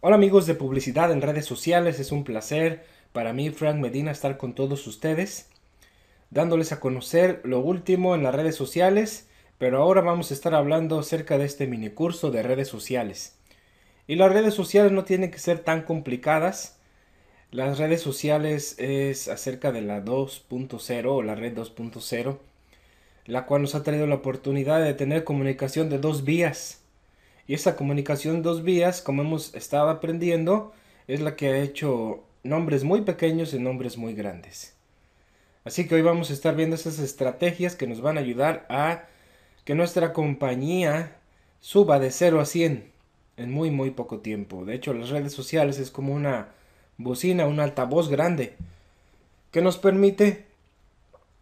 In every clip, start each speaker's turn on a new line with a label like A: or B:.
A: Hola amigos de publicidad en redes sociales, es un placer para mí, Frank Medina, estar con todos ustedes, dándoles a conocer lo último en las redes sociales, pero ahora vamos a estar hablando acerca de este mini curso de redes sociales. Y las redes sociales no tienen que ser tan complicadas, las redes sociales es acerca de la 2.0 o la red 2.0, la cual nos ha traído la oportunidad de tener comunicación de dos vías. Y esa comunicación de dos vías, como hemos estado aprendiendo, es la que ha hecho nombres muy pequeños en nombres muy grandes. Así que hoy vamos a estar viendo esas estrategias que nos van a ayudar a que nuestra compañía suba de 0 a 100 en muy muy poco tiempo. De hecho, las redes sociales es como una bocina, un altavoz grande, que nos permite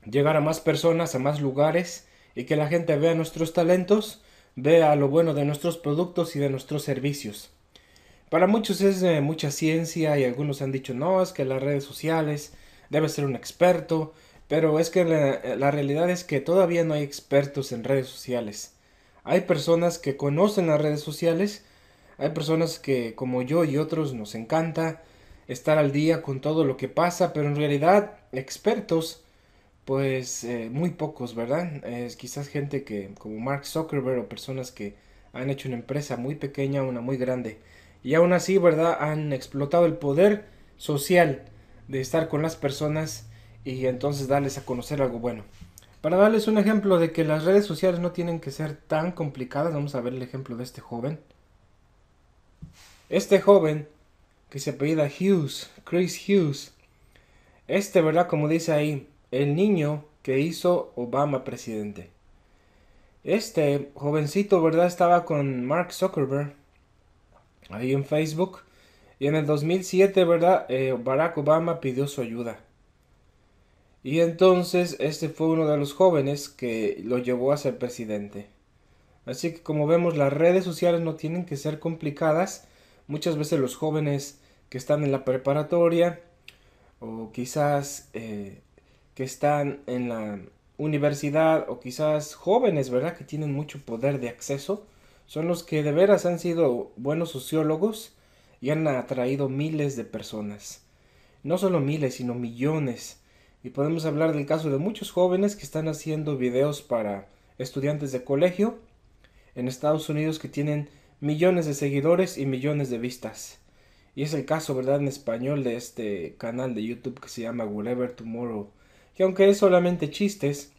A: llegar a más personas, a más lugares y que la gente vea nuestros talentos, vea lo bueno de nuestros productos y de nuestros servicios. Para muchos es eh, mucha ciencia y algunos han dicho no, es que las redes sociales debe ser un experto, pero es que la realidad es que todavía no hay expertos en redes sociales. Hay personas que conocen las redes sociales, hay personas que como yo y otros nos encanta estar al día con todo lo que pasa, pero en realidad expertos, pues eh, muy pocos, ¿verdad? Es quizás gente que como Mark Zuckerberg o personas que han hecho una empresa muy pequeña, una muy grande. Y aún así, ¿verdad? Han explotado el poder social de estar con las personas y entonces darles a conocer algo bueno. Para darles un ejemplo de que las redes sociales no tienen que ser tan complicadas, vamos a ver el ejemplo de este joven. Este joven que se apellida Hughes, Chris Hughes. Este, ¿verdad? Como dice ahí, el niño que hizo Obama presidente. Este jovencito, ¿verdad? Estaba con Mark Zuckerberg ahí en Facebook. Y en el 2007, ¿verdad? Eh, Barack Obama pidió su ayuda. Y entonces este fue uno de los jóvenes que lo llevó a ser presidente. Así que como vemos, las redes sociales no tienen que ser complicadas Muchas veces los jóvenes que están en la preparatoria o quizás eh, que están en la universidad o quizás jóvenes, ¿verdad? Que tienen mucho poder de acceso, son los que de veras han sido buenos sociólogos y han atraído miles de personas. No solo miles, sino millones. Y podemos hablar del caso de muchos jóvenes que están haciendo videos para estudiantes de colegio en Estados Unidos que tienen millones de seguidores y millones de vistas. Y es el caso, ¿verdad?, en español de este canal de YouTube que se llama Whatever Tomorrow, que aunque es solamente chistes,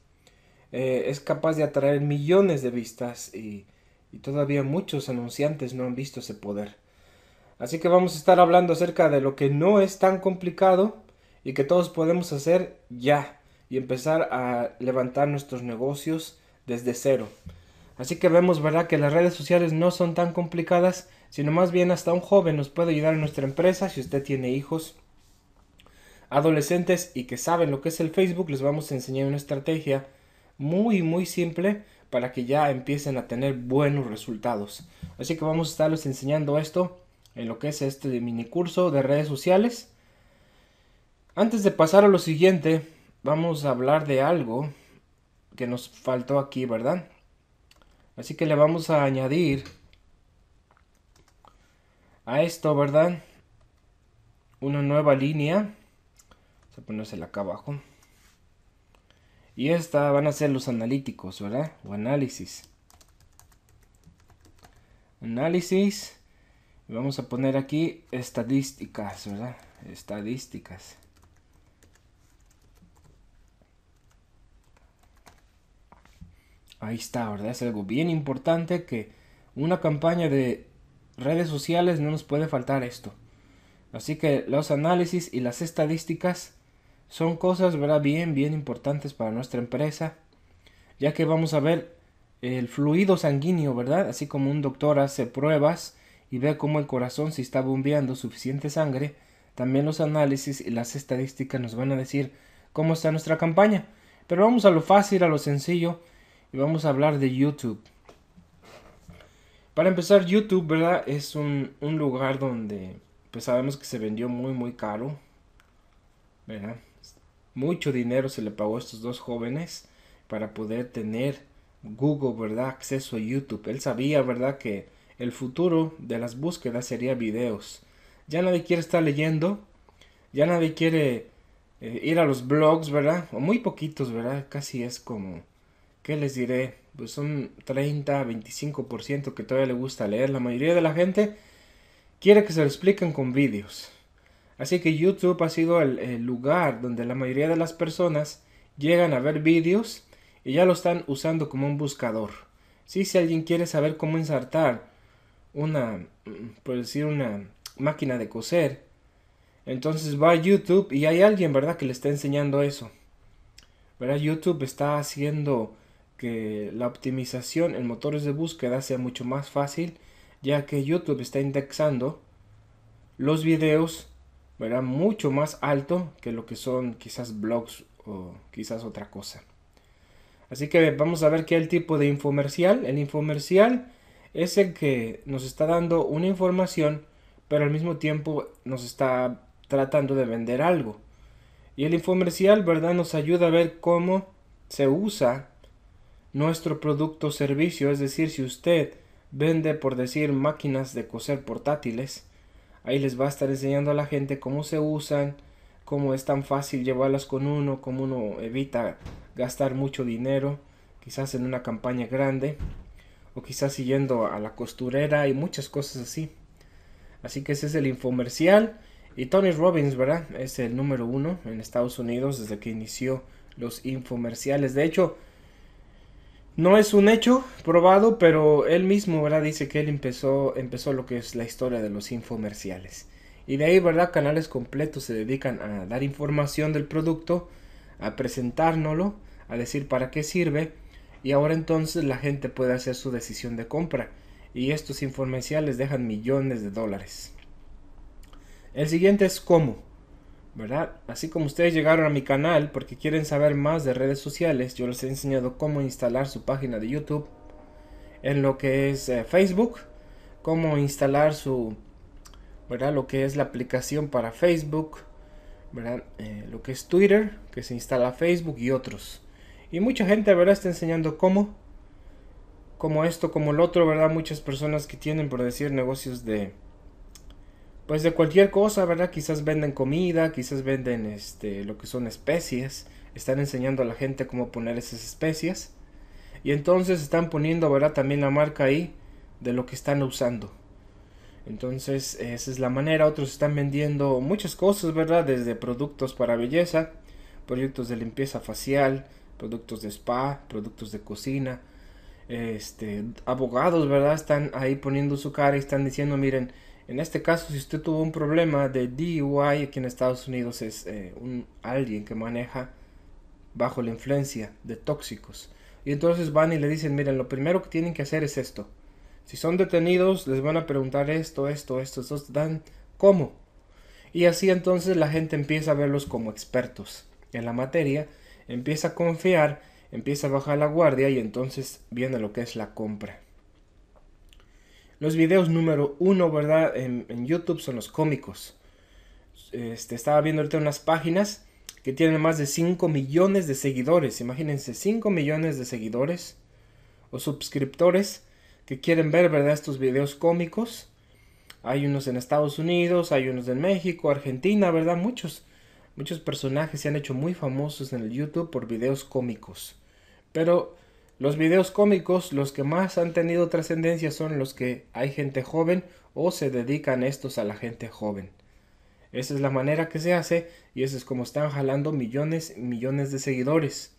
A: eh, es capaz de atraer millones de vistas y todavía muchos anunciantes no han visto ese poder. Así que vamos a estar hablando acerca de lo que no es tan complicado y que todos podemos hacer ya y empezar a levantar nuestros negocios desde cero. Así que vemos, ¿verdad?, que las redes sociales no son tan complicadas, sino más bien hasta un joven nos puede ayudar en nuestra empresa si usted tiene hijos adolescentes y que saben lo que es el Facebook, les vamos a enseñar una estrategia muy muy simple para que ya empiecen a tener buenos resultados. Así que vamos a estarles enseñando esto en lo que es este mini curso de redes sociales. Antes de pasar a lo siguiente, vamos a hablar de algo que nos faltó aquí, ¿verdad? Así que le vamos a añadir a esto, ¿verdad? Una nueva línea. Vamos a ponérsela acá abajo. Y esta van a ser los analíticos, ¿verdad? O análisis. Análisis. Vamos a poner aquí estadísticas, ¿verdad? Estadísticas. Ahí está, ¿verdad? Es algo bien importante que una campaña de redes sociales no nos puede faltar esto. Así que los análisis y las estadísticas son cosas, ¿verdad? Bien, bien importantes para nuestra empresa, ya que vamos a ver el fluido sanguíneo, ¿verdad? Así como un doctor hace pruebas y ve cómo el corazón si está bombeando suficiente sangre, también los análisis y las estadísticas nos van a decir cómo está nuestra campaña. Pero vamos a lo fácil, a lo sencillo, y vamos a hablar de YouTube. Para empezar, YouTube, ¿verdad? Es un, lugar donde pues sabemos que se vendió muy, muy caro. ¿Verdad? Mucho dinero se le pagó a estos dos jóvenes para poder tener Google, ¿verdad? Acceso a YouTube. Él sabía, ¿verdad? Que el futuro de las búsquedas sería videos. Ya nadie quiere estar leyendo. Ya nadie quiere eh, ir a los blogs, ¿verdad? O muy poquitos, ¿verdad? Casi es como ¿qué les diré? Pues son 30, 25% que todavía le gusta leer. La mayoría de la gente quiere que se lo expliquen con vídeos. Así que YouTube ha sido el, lugar donde la mayoría de las personas llegan a ver vídeos y ya lo están usando como un buscador. si alguien quiere saber cómo ensartar una, por decir, una máquina de coser, entonces va a YouTube y hay alguien, ¿verdad?, que le está enseñando eso. ¿Verdad? YouTube está haciendo que la optimización en motores de búsqueda sea mucho más fácil, ya que YouTube está indexando los videos mucho más alto que lo que son quizás blogs o quizás otra cosa. Así que vamos a ver qué es el tipo de infomercial. El infomercial es el que nos está dando una información, pero al mismo tiempo nos está tratando de vender algo. Y el infomercial, ¿verdad? Nos ayuda a ver cómo se usa nuestro producto o servicio, es decir, si usted vende, por decir, máquinas de coser portátiles, ahí les va a estar enseñando a la gente cómo se usan, cómo es tan fácil llevarlas con uno, cómo uno evita gastar mucho dinero, quizás en una campaña grande, o quizás siguiendo a la costurera y muchas cosas así. Así que ese es el infomercial. Y Tony Robbins, ¿verdad? Es el número uno en Estados Unidos desde que inició los infomerciales. De hecho, no es un hecho probado, pero él mismo, ¿verdad? Dice que él empezó, empezó lo que es la historia de los infomerciales. Y de ahí, ¿verdad? Canales completos se dedican a dar información del producto, a presentárnoslo, a decir para qué sirve. Y ahora entonces la gente puede hacer su decisión de compra. Y estos infomerciales dejan millones de dólares. El siguiente es cómo. ¿verdad? Así como ustedes llegaron a mi canal porque quieren saber más de redes sociales, yo les he enseñado cómo instalar su página de YouTube en lo que es eh, Facebook, cómo instalar su, ¿verdad? Lo que es la aplicación para Facebook, ¿verdad? Eh, lo que es Twitter, que se instala Facebook y otros. Y mucha gente, ¿verdad? Está enseñando cómo, como esto, como el otro, ¿verdad? Muchas personas que tienen, por decir, negocios de pues de cualquier cosa, ¿verdad? Quizás venden comida, quizás venden este, lo que son especies, están enseñando a la gente cómo poner esas especies. Y entonces están poniendo, ¿verdad? También la marca ahí de lo que están usando. Entonces esa es la manera, otros están vendiendo muchas cosas, ¿verdad? Desde productos para belleza, proyectos de limpieza facial, productos de spa, productos de cocina. Este, abogados, ¿verdad? Están ahí poniendo su cara y están diciendo, miren, en este caso, si usted tuvo un problema de DUI aquí en Estados Unidos, es eh, un, alguien que maneja bajo la influencia de tóxicos. Y entonces van y le dicen, miren, lo primero que tienen que hacer es esto. Si son detenidos, les van a preguntar esto, esto, esto, esto, dan cómo. Y así entonces la gente empieza a verlos como expertos en la materia, empieza a confiar, empieza a bajar la guardia y entonces viene lo que es la compra. Los videos número uno, ¿verdad? En, YouTube son los cómicos. Este, estaba viendo ahorita unas páginas que tienen más de 5 millones de seguidores. Imagínense, 5 millones de seguidores o suscriptores que quieren ver, ¿verdad? Estos videos cómicos. Hay unos en Estados Unidos, hay unos en México, Argentina, ¿verdad? Muchos, muchos personajes se han hecho muy famosos en el YouTube por videos cómicos. Pero los videos cómicos, los que más han tenido trascendencia son los que hay gente joven o se dedican estos a la gente joven. Esa es la manera que se hace y eso es como están jalando millones y millones de seguidores.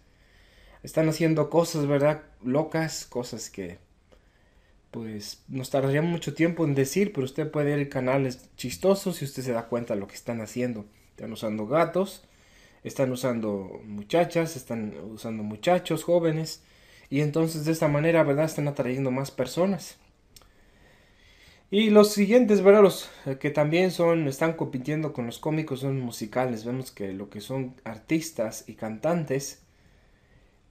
A: Están haciendo cosas, ¿verdad? Locas, cosas que pues nos tardaría mucho tiempo en decir, pero usted puede ir canales chistosos y usted se da cuenta de lo que están haciendo. Están usando gatos, están usando muchachas, están usando muchachos jóvenes, y entonces de esta manera, ¿verdad? Están atrayendo más personas. Y los siguientes, ¿verdad? Los eh, que también son, están compitiendo con los cómicos son musicales. Vemos que lo que son artistas y cantantes,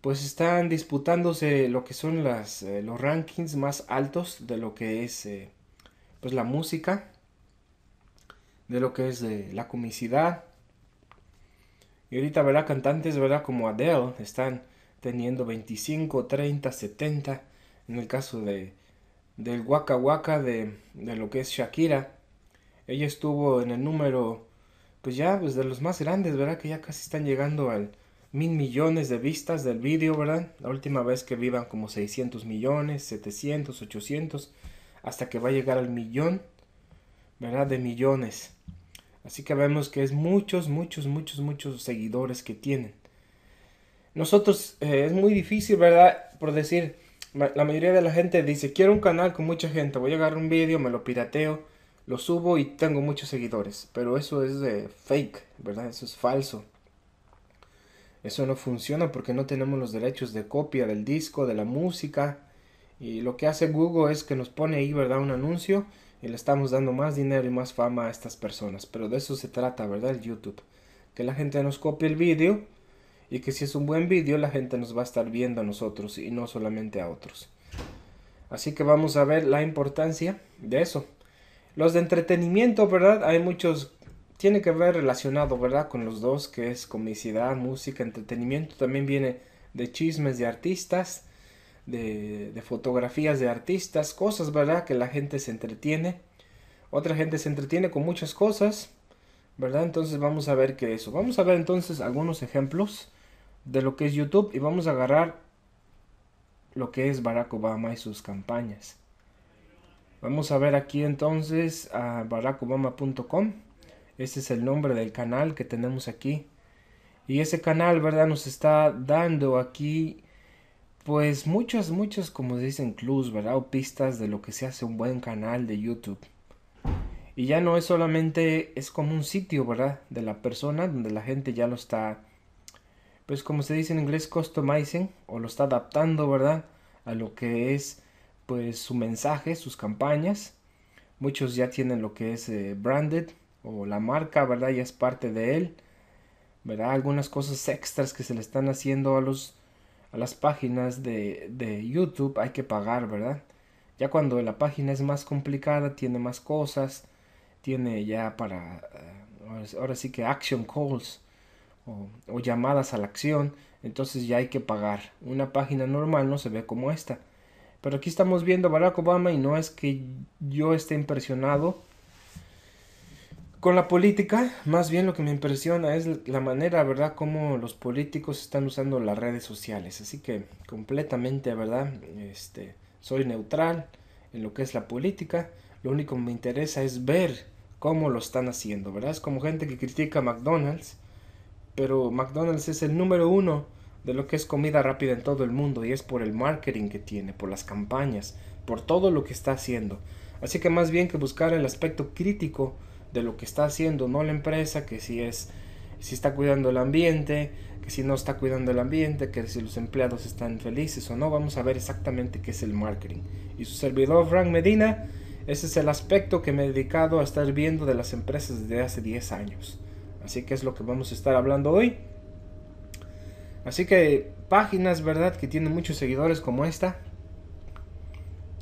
A: pues están disputándose lo que son las, eh, los rankings más altos de lo que es eh, pues la música, de lo que es la comicidad. Y ahorita, ¿verdad? Cantantes, ¿verdad? Como Adele están teniendo 25, 30, 70. En el caso de, del Waka Waka de, de lo que es Shakira, ella estuvo en el número, pues ya, pues de los más grandes, ¿verdad? Que ya casi están llegando al mil millones de vistas del vídeo, ¿verdad? La última vez que vivan como 600 millones, 700, 800, hasta que va a llegar al millón, ¿verdad? De millones. Así que vemos que es muchos, muchos, muchos, muchos seguidores que tienen nosotros eh, es muy difícil, ¿verdad? Por decir, la mayoría de la gente dice, quiero un canal con mucha gente, voy a agarrar un vídeo, me lo pirateo, lo subo y tengo muchos seguidores. Pero eso es fake, ¿verdad? Eso es falso. Eso no funciona porque no tenemos los derechos de copia del disco, de la música. Y lo que hace Google es que nos pone ahí, ¿verdad? Un anuncio y le estamos dando más dinero y más fama a estas personas. Pero de eso se trata, ¿verdad? El YouTube. Que la gente nos copie el vídeo y que si es un buen vídeo la gente nos va a estar viendo a nosotros y no solamente a otros. Así que vamos a ver la importancia de eso. Los de entretenimiento, ¿verdad? Hay muchos, tiene que ver relacionado, ¿verdad? Con los dos, que es comicidad, música, entretenimiento. También viene de chismes de artistas, de, fotografías de artistas, cosas, ¿verdad? Que la gente se entretiene. Otra gente se entretiene con muchas cosas, ¿verdad? Entonces vamos a ver qué eso. Vamos a ver entonces algunos ejemplos de lo que es YouTube y vamos a agarrar lo que es Barack Obama y sus campañas. Vamos a ver aquí entonces a barackobama.com. Este es el nombre del canal que tenemos aquí. Y ese canal, ¿verdad? Nos está dando aquí pues muchas, muchas, como dicen, clues, ¿verdad? O pistas de lo que se hace un buen canal de YouTube. Y ya no es solamente, es como un sitio, ¿verdad? De la persona donde la gente ya lo está pues como se dice en inglés, customizing o lo está adaptando, ¿verdad? A lo que es pues su mensaje, sus campañas. Muchos ya tienen lo que es eh, branded o la marca, ¿verdad? Ya es parte de él. ¿Verdad? Algunas cosas extras que se le están haciendo a los a las páginas de, de YouTube hay que pagar, ¿verdad? Ya cuando la página es más complicada, tiene más cosas, tiene ya para, eh, ahora sí que action calls, o, llamadas a la acción, entonces ya hay que pagar. Una página normal no se ve como esta. Pero aquí estamos viendo Barack Obama y no es que yo esté impresionado con la política, más bien lo que me impresiona es la manera, ¿verdad?, como los políticos están usando las redes sociales. Así que completamente, ¿verdad? Este, soy neutral en lo que es la política. Lo único que me interesa es ver cómo lo están haciendo, ¿verdad? Es como gente que critica McDonald's pero McDonald's es el número uno de lo que es comida rápida en todo el mundo y es por el marketing que tiene, por las campañas, por todo lo que está haciendo. Así que más bien que buscar el aspecto crítico de lo que está haciendo, no la empresa, que si es si está cuidando el ambiente, que si no está cuidando el ambiente, que si los empleados están felices o no, vamos a ver exactamente qué es el marketing. Y su servidor Frank Medina, ese es el aspecto que me he dedicado a estar viendo de las empresas desde hace 10 años. Así que es lo que vamos a estar hablando hoy. Así que páginas, ¿verdad? Que tienen muchos seguidores como esta.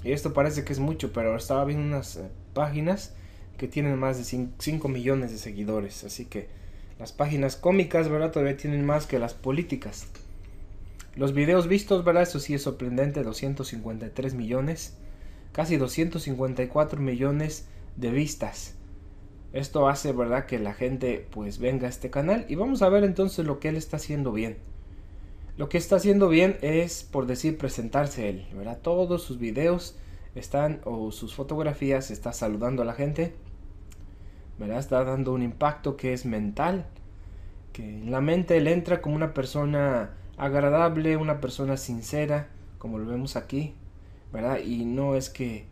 A: Y esto parece que es mucho, pero estaba viendo unas eh, páginas que tienen más de 5 millones de seguidores. Así que las páginas cómicas, ¿verdad? Todavía tienen más que las políticas. Los videos vistos, ¿verdad? Eso sí es sorprendente, 253 millones. Casi 254 millones de vistas. Esto hace, ¿verdad?, que la gente pues venga a este canal y vamos a ver entonces lo que él está haciendo bien. Lo que está haciendo bien es, por decir, presentarse él, ¿verdad? Todos sus videos están o sus fotografías está saludando a la gente, ¿verdad? Está dando un impacto que es mental, que en la mente él entra como una persona agradable, una persona sincera, como lo vemos aquí, ¿verdad? Y no es que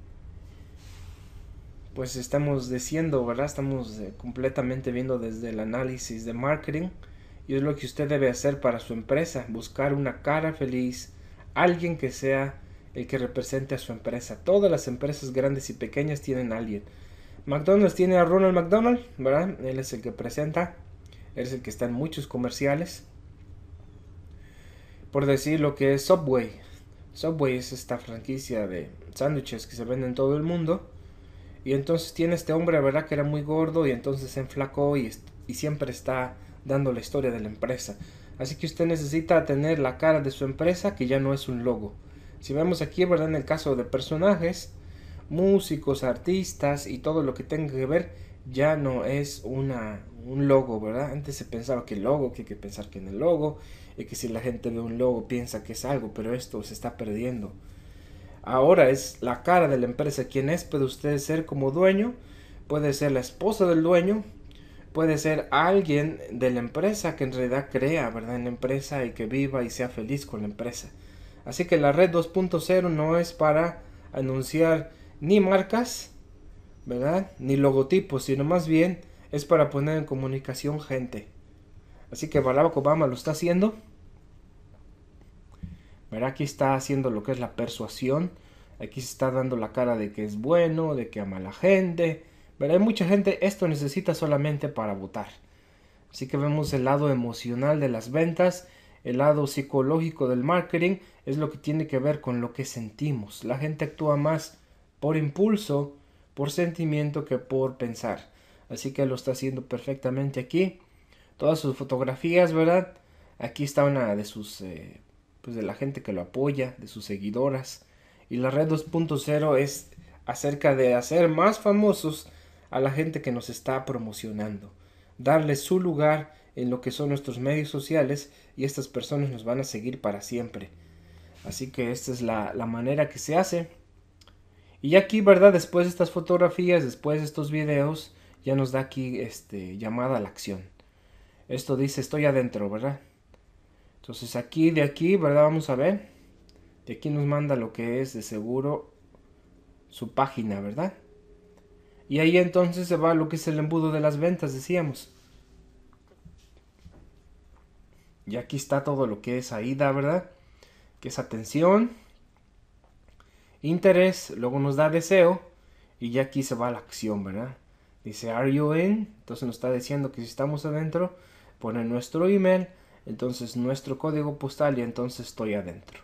A: pues estamos diciendo, ¿verdad? Estamos eh, completamente viendo desde el análisis de marketing y es lo que usted debe hacer para su empresa, buscar una cara feliz, alguien que sea el que represente a su empresa. Todas las empresas grandes y pequeñas tienen a alguien. McDonald's tiene a Ronald McDonald, ¿verdad? Él es el que presenta, él es el que está en muchos comerciales. Por decir lo que es Subway. Subway es esta franquicia de sándwiches que se venden en todo el mundo y entonces tiene este hombre, ¿verdad? Que era muy gordo y entonces se enflacó y, y siempre está dando la historia de la empresa. Así que usted necesita tener la cara de su empresa que ya no es un logo. Si vemos aquí, ¿verdad? En el caso de personajes, músicos, artistas y todo lo que tenga que ver, ya no es una, un logo, ¿verdad? Antes se pensaba que el logo, que hay que pensar que en el logo, y que si la gente ve un logo piensa que es algo, pero esto se está perdiendo ahora es la cara de la empresa. quien es? Puede usted ser como dueño, puede ser la esposa del dueño, puede ser alguien de la empresa que en realidad crea, ¿verdad? En la empresa y que viva y sea feliz con la empresa. Así que la red 2.0 no es para anunciar ni marcas, ¿verdad? Ni logotipos, sino más bien es para poner en comunicación gente. Así que Barack Obama lo está haciendo. Verá, Aquí está haciendo lo que es la persuasión, aquí se está dando la cara de que es bueno, de que ama a la gente, Verá, Hay mucha gente, esto necesita solamente para votar. Así que vemos el lado emocional de las ventas, el lado psicológico del marketing, es lo que tiene que ver con lo que sentimos. La gente actúa más por impulso, por sentimiento que por pensar. Así que lo está haciendo perfectamente aquí. Todas sus fotografías, ¿verdad? Aquí está una de sus eh, pues, de la gente que lo apoya, de sus seguidoras. Y la red 2.0 es acerca de hacer más famosos a la gente que nos está promocionando, darle su lugar en lo que son nuestros medios sociales y estas personas nos van a seguir para siempre. Así que esta es la, manera que se hace. Y aquí, ¿verdad? Después de estas fotografías, después de estos videos, ya nos da aquí este, llamada a la acción. Esto dice, estoy adentro, ¿verdad? Entonces aquí de aquí, ¿verdad? Vamos a ver. De aquí nos manda lo que es de seguro su página, ¿verdad? Y ahí entonces se va lo que es el embudo de las ventas, decíamos. Y aquí está todo lo que es AIDA, ¿verdad? Que es atención, interés, luego nos da deseo y ya aquí se va la acción, ¿verdad? Dice, ¿Are you in? Entonces nos está diciendo que si estamos adentro, pone nuestro email, entonces nuestro código postal y entonces estoy adentro.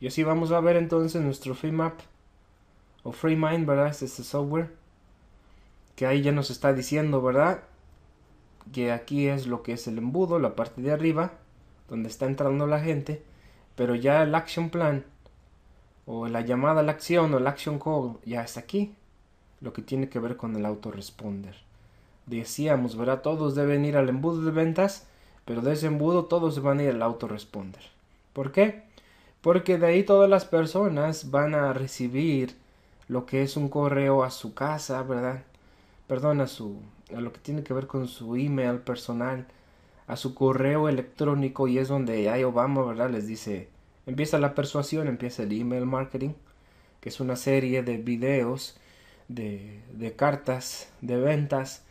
A: Y así vamos a ver entonces nuestro FreeMap o FreeMind, ¿verdad? Este es software que ahí ya nos está diciendo, ¿verdad? Que aquí es lo que es el embudo, la parte de arriba, donde está entrando la gente, pero ya el action plan o la llamada a la acción o el action call ya está aquí, lo que tiene que ver con el autoresponder. Decíamos, ¿verdad? Todos deben ir al embudo de ventas pero de ese embudo todos van a ir al autoresponder. ¿Por qué? Porque de ahí todas las personas van a recibir lo que es un correo a su casa, ¿verdad? Perdón, a, su, a lo que tiene que ver con su email personal, a su correo electrónico y es donde ahí Obama, ¿verdad? Les dice, empieza la persuasión, empieza el email marketing, que es una serie de videos, de, de cartas, de ventas,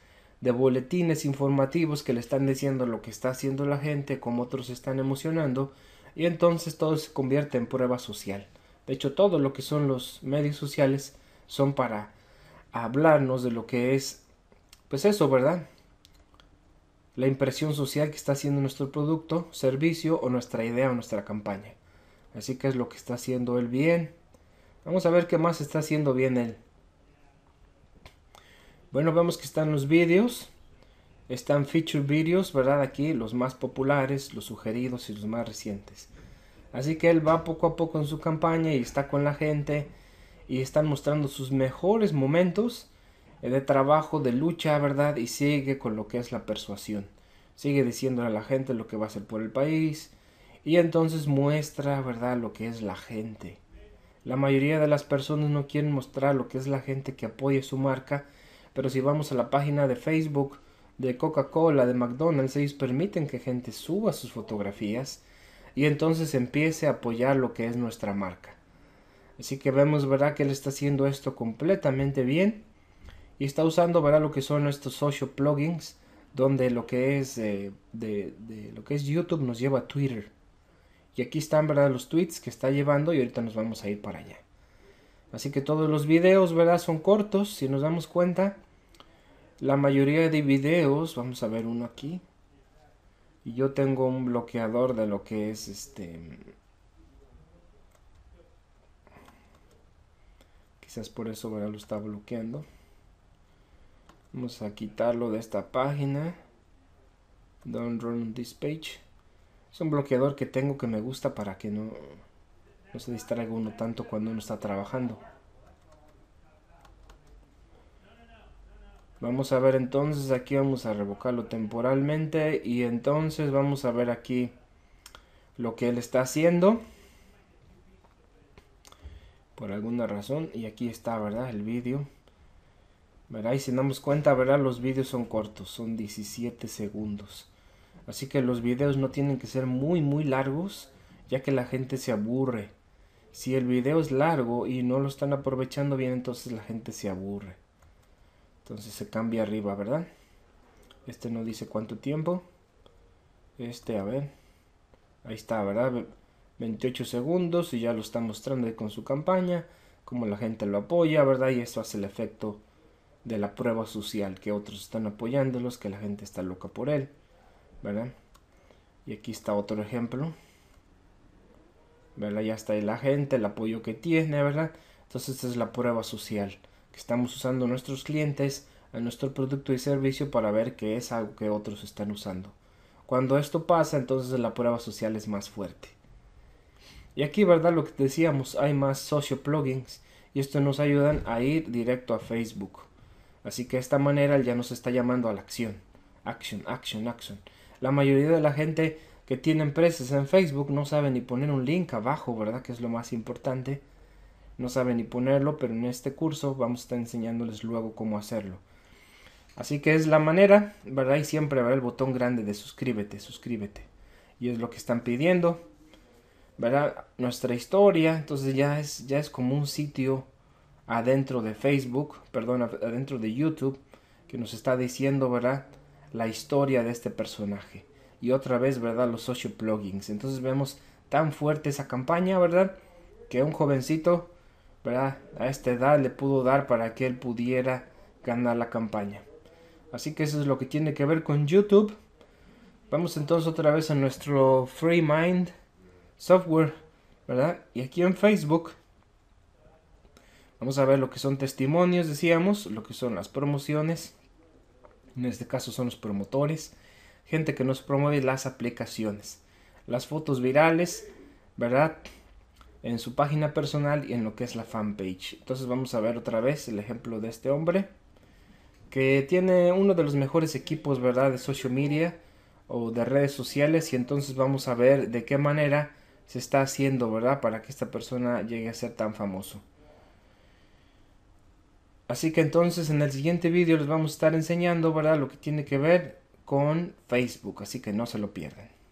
A: de boletines informativos que le están diciendo lo que está haciendo la gente, cómo otros se están emocionando, y entonces todo se convierte en prueba social. De hecho, todo lo que son los medios sociales son para hablarnos de lo que es, pues eso, ¿verdad? La impresión social que está haciendo nuestro producto, servicio o nuestra idea o nuestra campaña. Así que es lo que está haciendo él bien. Vamos a ver qué más está haciendo bien él. Bueno, vemos que están los vídeos. Están Featured videos, ¿verdad? Aquí los más populares, los sugeridos y los más recientes. Así que él va poco a poco en su campaña y está con la gente y están mostrando sus mejores momentos de trabajo, de lucha, ¿verdad? Y sigue con lo que es la persuasión. Sigue diciéndole a la gente lo que va a hacer por el país. Y entonces muestra, ¿verdad?, lo que es la gente. La mayoría de las personas no quieren mostrar lo que es la gente que apoya su marca pero si vamos a la página de Facebook de Coca-Cola, de McDonald's, ellos permiten que gente suba sus fotografías y entonces empiece a apoyar lo que es nuestra marca. Así que vemos, ¿verdad? Que él está haciendo esto completamente bien y está usando, Lo que son estos social plugins donde lo que es eh, de, lo que es YouTube nos lleva a Twitter. Y aquí están, Los tweets que está llevando y ahorita nos vamos a ir para allá. Así que todos los videos, ¿verdad? Son cortos, si nos damos cuenta. La mayoría de videos, vamos a ver uno aquí. Y yo tengo un bloqueador de lo que es este... Quizás por eso, ¿verdad? Lo está bloqueando. Vamos a quitarlo de esta página. Don't run this page. Es un bloqueador que tengo que me gusta para que no no se distraiga uno tanto cuando uno está trabajando. Vamos a ver entonces, aquí vamos a revocarlo temporalmente y entonces vamos a ver aquí lo que él está haciendo. Por alguna razón, y aquí está, ¿verdad? El vídeo. Verá Y si damos cuenta, ¿verdad? Los vídeos son cortos, son 17 segundos. Así que los videos no tienen que ser muy, muy largos, ya que la gente se aburre. Si el video es largo y no lo están aprovechando bien, entonces la gente se aburre. Entonces se cambia arriba, ¿verdad? Este no dice cuánto tiempo. Este, a ver. Ahí está, ¿verdad? 28 segundos y ya lo están mostrando con su campaña, como la gente lo apoya, ¿verdad? Y eso hace el efecto de la prueba social, que otros están apoyándolos, que la gente está loca por él, ¿verdad? Y aquí está otro ejemplo. Ya está ahí la gente, el apoyo que tiene, ¿verdad? Entonces esta es la prueba social, que estamos usando nuestros clientes, a nuestro producto y servicio para ver qué es algo que otros están usando. Cuando esto pasa, entonces la prueba social es más fuerte. Y aquí, ¿verdad? Lo que decíamos, hay más socio plugins y esto nos ayudan a ir directo a Facebook. Así que de esta manera ya nos está llamando a la acción. Action, action, action. La mayoría de la gente que tienen presas en Facebook no saben ni poner un link abajo, ¿verdad? Que es lo más importante. No saben ni ponerlo, pero en este curso vamos a estar enseñándoles luego cómo hacerlo. Así que es la manera, ¿verdad? Y siempre habrá el botón grande de suscríbete, suscríbete. Y es lo que están pidiendo, ¿verdad? Nuestra historia, entonces ya es, ya es como un sitio adentro de Facebook, perdón, adentro de YouTube, que nos está diciendo, ¿verdad? La historia de este personaje y otra vez, ¿verdad? Los socio plugins. Entonces vemos tan fuerte esa campaña, ¿verdad? Que un jovencito, ¿verdad? A esta edad le pudo dar para que él pudiera ganar la campaña. Así que eso es lo que tiene que ver con YouTube. Vamos entonces otra vez a nuestro Free Mind software, ¿verdad? Y aquí en Facebook vamos a ver lo que son testimonios, decíamos, lo que son las promociones. En este caso son los promotores gente que nos promueve las aplicaciones, las fotos virales, ¿verdad? En su página personal y en lo que es la fanpage. Entonces vamos a ver otra vez el ejemplo de este hombre que tiene uno de los mejores equipos, ¿verdad? De social media o de redes sociales y entonces vamos a ver de qué manera se está haciendo, ¿verdad? Para que esta persona llegue a ser tan famoso. Así que entonces en el siguiente vídeo les vamos a estar enseñando, ¿verdad? Lo que tiene que ver con Facebook, así que no se lo pierdan.